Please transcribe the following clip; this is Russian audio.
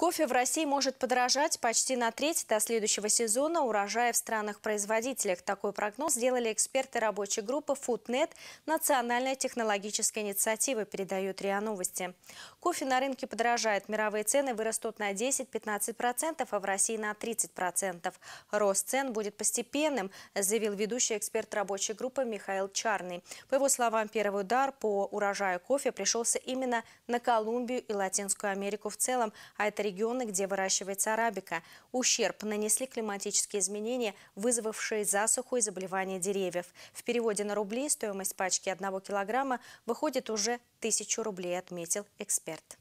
Кофе в России может подорожать почти на треть до следующего сезона урожая в странах-производителях. Такой прогноз сделали эксперты рабочей группы Foodnet Национальная технологическая инициатива, передают РИА Новости. Кофе на рынке подорожает, мировые цены вырастут на 10-15%, а в России на 30%. Рост цен будет постепенным, заявил ведущий эксперт рабочей группы Михаил Чарный. По его словам, первый удар по урожаю кофе пришелся именно на Колумбию и Латинскую Америку в целом, а это регионы, где выращивается арабика. Ущерб нанесли климатические изменения, вызвавшие засуху и заболевания деревьев. В переводе на рубли стоимость пачки 1 килограмма выходит уже тысячу рублей, отметил эксперт.